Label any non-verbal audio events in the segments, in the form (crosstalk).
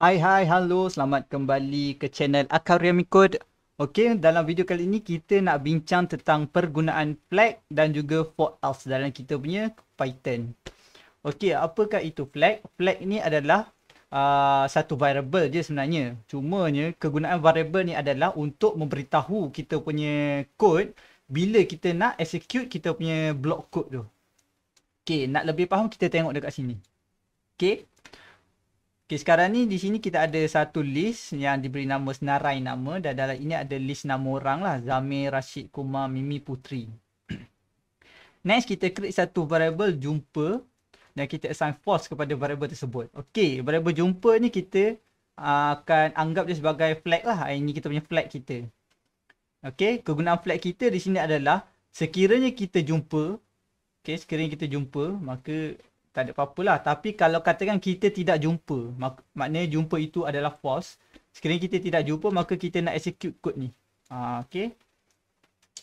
Hai hai halo selamat kembali ke channel Akarium Code. Okey dalam video kali ini kita nak bincang tentang pergunaan flag dan juga for else dalam kita punya Python. Okey apakah itu flag? Flag ni adalah uh, satu variable je sebenarnya. cuma Cumanya kegunaan variable ni adalah untuk memberitahu kita punya kod bila kita nak execute kita punya block code tu. Okey nak lebih faham kita tengok dekat sini. Okey Okay, sekarang ni di sini kita ada satu list yang diberi nama senarai nama dan dalam ini ada list nama orang lah. Zamir, Rashid, Kumar, Mimi, Putri. (clears throat) Next, kita create satu variable jumpa dan kita assign false kepada variable tersebut. Okay, variable jumpa ni kita uh, akan anggap dia sebagai flag lah. Ah, ini kita punya flag kita. Okay, kegunaan flag kita di sini adalah sekiranya kita jumpa Okay, sekiranya kita jumpa, maka tak ada apa-apa lah. Tapi kalau katakan kita tidak jumpa, mak- maknanya jumpa itu adalah false. Sekiranya kita tidak jumpa, maka kita nak execute code ni. Ha, okay.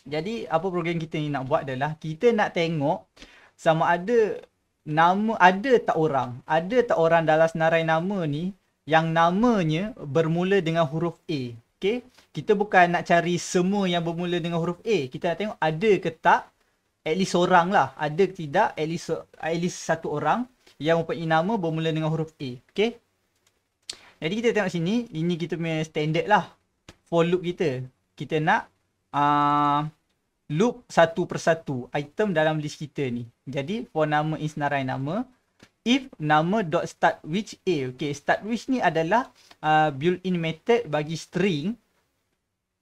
Jadi, apa program kita ni nak buat adalah kita nak tengok sama ada nama, ada tak orang. Ada tak orang dalam senarai nama ni yang namanya bermula dengan huruf A. Okay. Kita bukan nak cari semua yang bermula dengan huruf A. Kita nak tengok ada ke tak at least seorang lah ada ke tidak at least at least satu orang yang mempunyai nama bermula dengan huruf A okay? jadi kita tengok sini ini kita punya standard lah for loop kita kita nak uh, loop satu persatu item dalam list kita ni jadi for nama is senarai nama if nama dot start which A okay? start which ni adalah uh, ah, built in method bagi string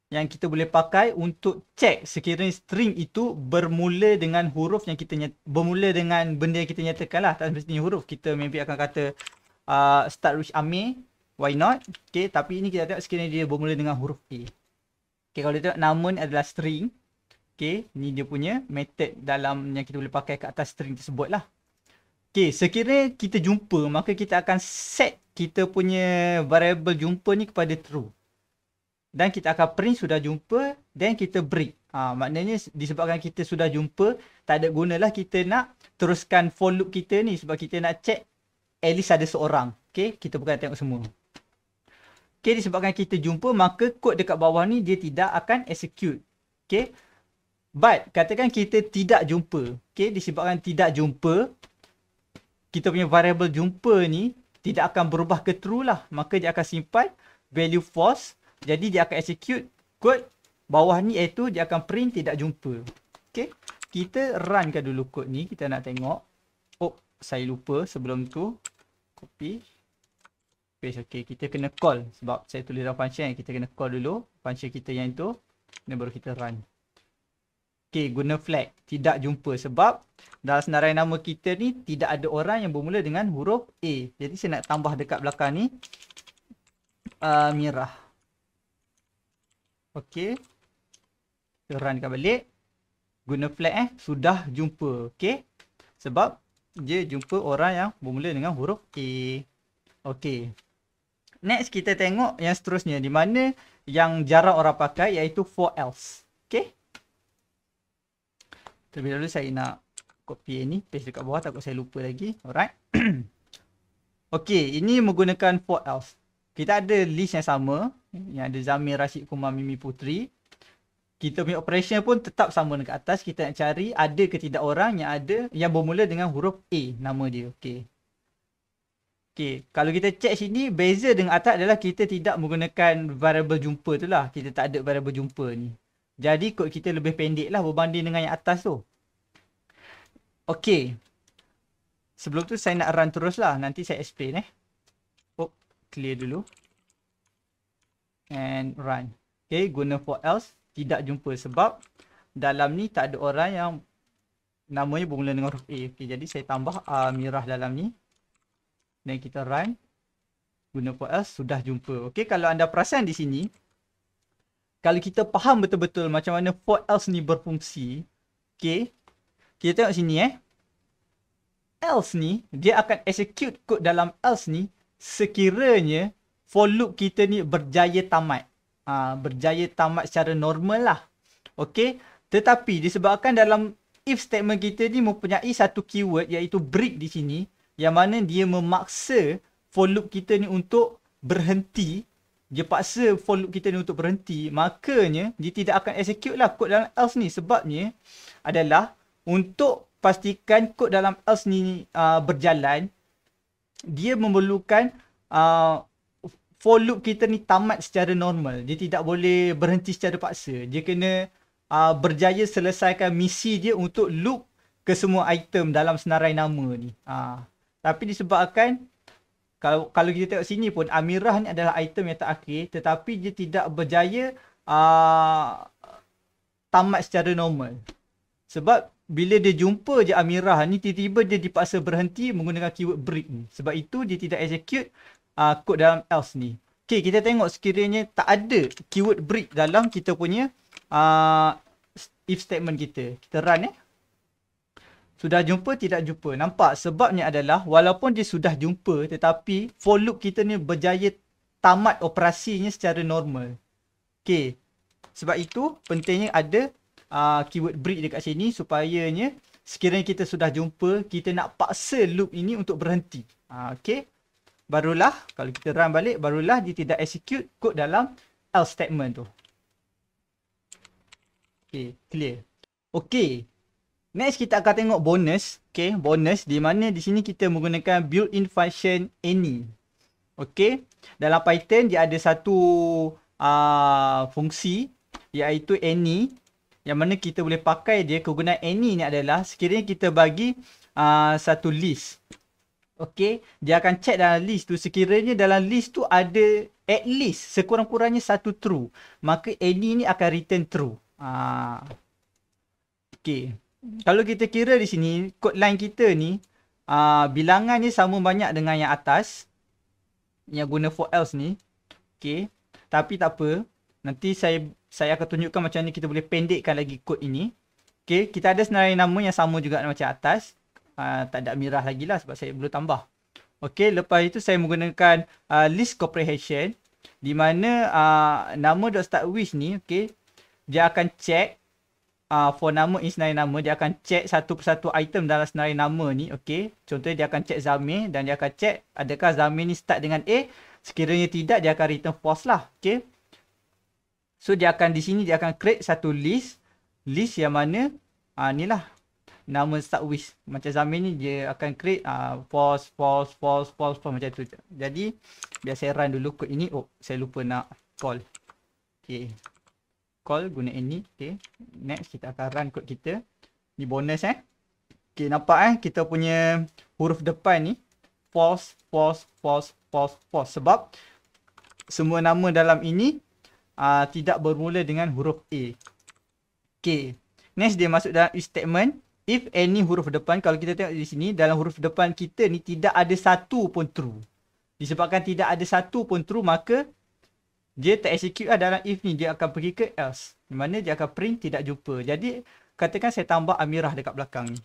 yang kita boleh pakai untuk check sekiranya string itu bermula dengan huruf yang kita bermula dengan benda yang kita nyatakan lah tak mesti huruf kita maybe akan kata uh, start with ame why not okay tapi ini kita tengok sekiranya dia bermula dengan huruf a okay kalau dia tengok nama ni adalah string okay ni dia punya method dalam yang kita boleh pakai ke atas string tersebut lah okay sekiranya kita jumpa maka kita akan set kita punya variable jumpa ni kepada true dan kita akan print sudah jumpa then kita break. Ha, maknanya disebabkan kita sudah jumpa tak ada gunalah kita nak teruskan for loop kita ni sebab kita nak check at least ada seorang. Okay kita bukan tengok semua. Okay disebabkan kita jumpa maka kod dekat bawah ni dia tidak akan execute. Okay but katakan kita tidak jumpa. Okay disebabkan tidak jumpa kita punya variable jumpa ni tidak akan berubah ke true lah. Maka dia akan simpan value false jadi dia akan execute kod bawah ni iaitu dia akan print tidak jumpa. Okay. Kita run kan dulu kod ni. Kita nak tengok. Oh, saya lupa sebelum tu. Copy. Paste. Okay. Kita kena call. Sebab saya tulis dalam function. Kita kena call dulu. Function kita yang itu. Ini baru kita run. Okay. Guna flag. Tidak jumpa. Sebab dalam senarai nama kita ni. Tidak ada orang yang bermula dengan huruf A. Jadi saya nak tambah dekat belakang ni. Uh, ah, mirah. Okay. Kita runkan balik. Guna flag eh. Sudah jumpa. Okay. Sebab dia jumpa orang yang bermula dengan huruf A. Okay. Next kita tengok yang seterusnya. Di mana yang jarang orang pakai iaitu for else. Okay. Terlebih dahulu saya nak copy ni. Paste dekat bawah takut saya lupa lagi. Alright. (clears throat) okay. Ini menggunakan for else. Kita ada list yang sama yang ada Zamir Rashid Kumar Mimi Putri kita punya operation pun tetap sama dekat atas kita nak cari ada ke tidak orang yang ada yang bermula dengan huruf A nama dia okey okey kalau kita check sini beza dengan atas adalah kita tidak menggunakan variable jumpa tu lah kita tak ada variable jumpa ni jadi kod kita lebih pendek lah berbanding dengan yang atas tu okey sebelum tu saya nak run terus lah nanti saya explain eh Oh, clear dulu and run. Okay, guna for else tidak jumpa sebab dalam ni tak ada orang yang namanya bermula dengan huruf A. Okay, jadi saya tambah Amirah ah, uh, dalam ni. Dan kita run. Guna for else sudah jumpa. Okay, kalau anda perasan di sini. Kalau kita faham betul-betul macam mana for else ni berfungsi. Okay. Kita tengok sini eh. Else ni, dia akan execute code dalam else ni sekiranya for loop kita ni berjaya tamat. Ha, berjaya tamat secara normal lah. Okay. Tetapi disebabkan dalam if statement kita ni mempunyai satu keyword iaitu break di sini. Yang mana dia memaksa for loop kita ni untuk berhenti. Dia paksa for loop kita ni untuk berhenti. Makanya dia tidak akan execute lah kod dalam else ni. Sebabnya adalah untuk pastikan kod dalam else ni uh, berjalan. Dia memerlukan uh, for loop kita ni tamat secara normal. Dia tidak boleh berhenti secara paksa. Dia kena uh, berjaya selesaikan misi dia untuk loop ke semua item dalam senarai nama ni. Uh, tapi disebabkan kalau kalau kita tengok sini pun Amirah ni adalah item yang terakhir tetapi dia tidak berjaya uh, tamat secara normal. Sebab bila dia jumpa je Amirah ni tiba-tiba dia dipaksa berhenti menggunakan keyword break ni. Sebab itu dia tidak execute uh, code dalam else ni. Okay, kita tengok sekiranya tak ada keyword break dalam kita punya uh, if statement kita. Kita run eh. Sudah jumpa, tidak jumpa. Nampak sebabnya adalah walaupun dia sudah jumpa tetapi for loop kita ni berjaya tamat operasinya secara normal. Okay, sebab itu pentingnya ada uh, keyword break dekat sini supayanya sekiranya kita sudah jumpa, kita nak paksa loop ini untuk berhenti. Uh, ah, okay barulah kalau kita run balik barulah dia tidak execute kod dalam else statement tu. Okay, clear. Okay, next kita akan tengok bonus. Okay, bonus di mana di sini kita menggunakan built-in function any. Okay, dalam Python dia ada satu uh, fungsi iaitu any yang mana kita boleh pakai dia kegunaan any ni adalah sekiranya kita bagi uh, satu list Okay. Dia akan check dalam list tu. Sekiranya dalam list tu ada at least sekurang-kurangnya satu true. Maka any ni akan return true. Ha. Okay. Kalau kita kira di sini, kod line kita ni, uh, bilangan ni sama banyak dengan yang atas. Yang guna for else ni. Okay. Tapi tak apa. Nanti saya saya akan tunjukkan macam ni kita boleh pendekkan lagi kod ini. Okay. Kita ada senarai nama yang sama juga macam atas uh, tak ada mirah lagi lah sebab saya belum tambah. Okey, lepas itu saya menggunakan uh, list comprehension di mana uh, nama .startwish ni, okey, dia akan check uh, for nama in senarai nama, dia akan check satu persatu item dalam senarai nama ni, okey. Contohnya dia akan check Zamir dan dia akan check adakah Zamir ni start dengan A. Sekiranya tidak, dia akan return false lah, okey. So, dia akan di sini, dia akan create satu list. List yang mana, uh, ni lah, nama start wish macam Zamin ni dia akan create uh, false, false false false false macam tu jadi biasa saya run dulu code ini oh saya lupa nak call okey call guna ini okey next kita akan run code kita ni bonus eh okey nampak eh kita punya huruf depan ni false false false false false sebab semua nama dalam ini uh, tidak bermula dengan huruf a okey next dia masuk dalam if statement If any huruf depan kalau kita tengok di sini dalam huruf depan kita ni tidak ada satu pun true. Disebabkan tidak ada satu pun true maka dia tereksekut lah dalam if ni. Dia akan pergi ke else. Di mana dia akan print tidak jumpa. Jadi katakan saya tambah Amirah dekat belakang ni.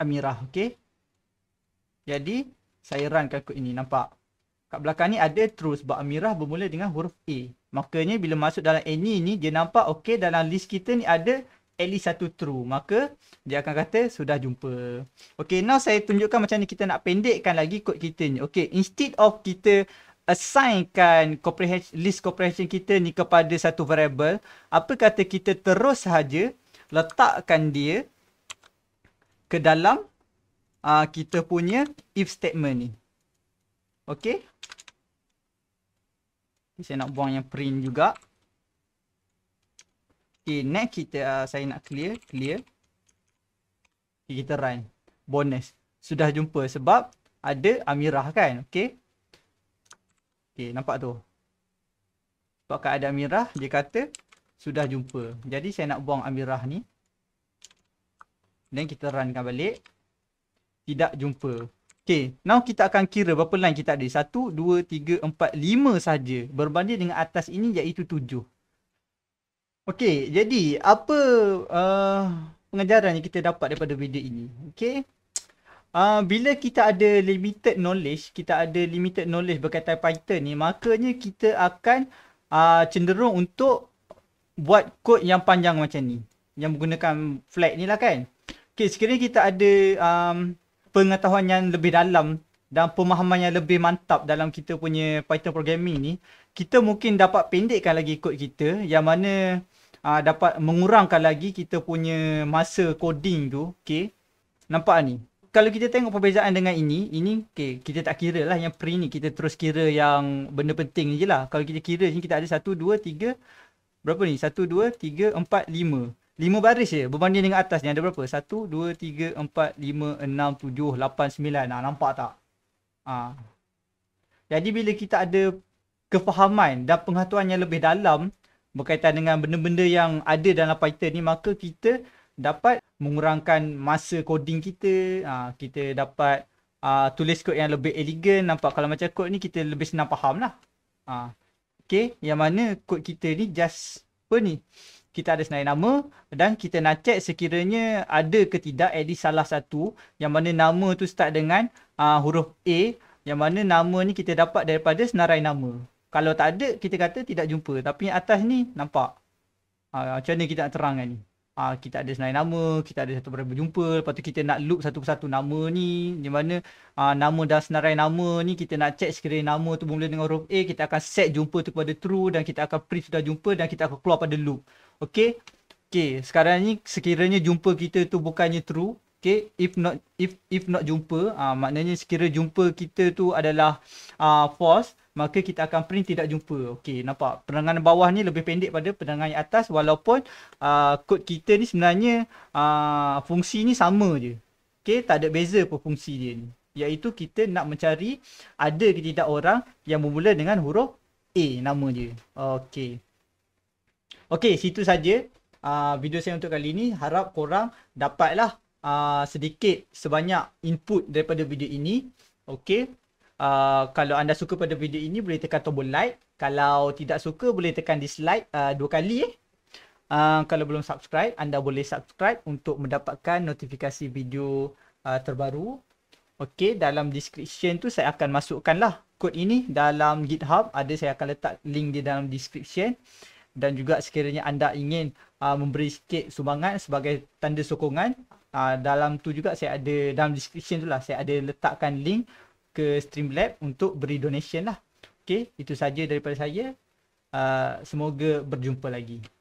Amirah okay. Jadi saya run kat kod ini nampak. Kat belakang ni ada true sebab Amirah bermula dengan huruf A. Makanya bila masuk dalam any ni dia nampak okey dalam list kita ni ada at least satu true. Maka dia akan kata sudah jumpa. Okey now saya tunjukkan macam ni kita nak pendekkan lagi kod kita ni. Okey instead of kita assignkan comprehension, list comprehension kita ni kepada satu variable. Apa kata kita terus sahaja letakkan dia ke dalam uh, kita punya if statement ni. Okey. Ni saya nak buang yang print juga. Okay, next kita uh, saya nak clear, clear. Okay, kita run. Bonus. Sudah jumpa sebab ada Amirah kan? Okay. Okay, nampak tu. Sebab kat ada Amirah, dia kata sudah jumpa. Jadi saya nak buang Amirah ni. Dan kita runkan balik. Tidak jumpa. Okay, now kita akan kira berapa line kita ada. Satu, dua, tiga, empat, lima saja Berbanding dengan atas ini iaitu tujuh. Okay, jadi apa uh, pengajaran yang kita dapat daripada video ini? Okay. Uh, bila kita ada limited knowledge, kita ada limited knowledge berkaitan Python ni, makanya kita akan uh, cenderung untuk buat kod yang panjang macam ni. Yang menggunakan flag ni lah kan. Okay, sekiranya kita ada um, pengetahuan yang lebih dalam dan pemahaman yang lebih mantap dalam kita punya Python programming ni, kita mungkin dapat pendekkan lagi kod kita yang mana aa, ah, dapat mengurangkan lagi kita punya masa coding tu. Okay. Nampak ni? Kalau kita tengok perbezaan dengan ini, ini okay, kita tak kira lah yang pre ni. Kita terus kira yang benda penting je lah. Kalau kita kira ni kita ada 1, 2, 3, berapa ni? 1, 2, 3, 4, 5. 5 baris je berbanding dengan atas ni ada berapa? 1 2 3 4 5 6 7 8 9. Nah, nampak tak? Ah. Jadi bila kita ada kefahaman dan pengetahuan yang lebih dalam berkaitan dengan benda-benda yang ada dalam Python ni maka kita dapat mengurangkan masa coding kita, ah kita dapat ah tulis kod yang lebih elegan. Nampak kalau macam kod ni kita lebih senang lah. Ah. Okay, yang mana kod kita ni just apa ni? kita ada senarai nama dan kita nak check sekiranya ada ke tidak at least salah satu yang mana nama tu start dengan uh, huruf A yang mana nama ni kita dapat daripada senarai nama. Kalau tak ada kita kata tidak jumpa tapi yang atas ni nampak. Uh, macam mana kita nak terangkan ni? Uh, kita ada senarai nama, kita ada satu berapa jumpa, lepas tu kita nak loop satu satu nama ni di mana uh, nama dan senarai nama ni kita nak check sekiranya nama tu bermula dengan huruf A kita akan set jumpa tu kepada true dan kita akan print sudah jumpa dan kita akan keluar pada loop Okay. Okay. Sekarang ni sekiranya jumpa kita tu bukannya true. Okay. If not if if not jumpa. Uh, maknanya sekiranya jumpa kita tu adalah uh, false. Maka kita akan print tidak jumpa. Okay. Nampak? Penerangan bawah ni lebih pendek pada penerangan yang atas. Walaupun uh, kod kita ni sebenarnya uh, fungsi ni sama je. Okay. Tak ada beza pun fungsi dia ni. Iaitu kita nak mencari ada ke tidak orang yang bermula dengan huruf A nama dia. Okay. Okey, situ saja uh, video saya untuk kali ini. Harap korang dapatlah uh, sedikit sebanyak input daripada video ini. Okey. Uh, kalau anda suka pada video ini boleh tekan tombol like. Kalau tidak suka boleh tekan dislike uh, dua kali eh. Uh, kalau belum subscribe, anda boleh subscribe untuk mendapatkan notifikasi video uh, terbaru. Okey, dalam description tu saya akan masukkanlah kod ini dalam GitHub. Ada saya akan letak link di dalam description dan juga sekiranya anda ingin uh, memberi sikit sumbangan sebagai tanda sokongan uh, dalam tu juga saya ada dalam description tu lah saya ada letakkan link ke Streamlab untuk beri donation lah. Okay, itu saja daripada saya. Uh, semoga berjumpa lagi.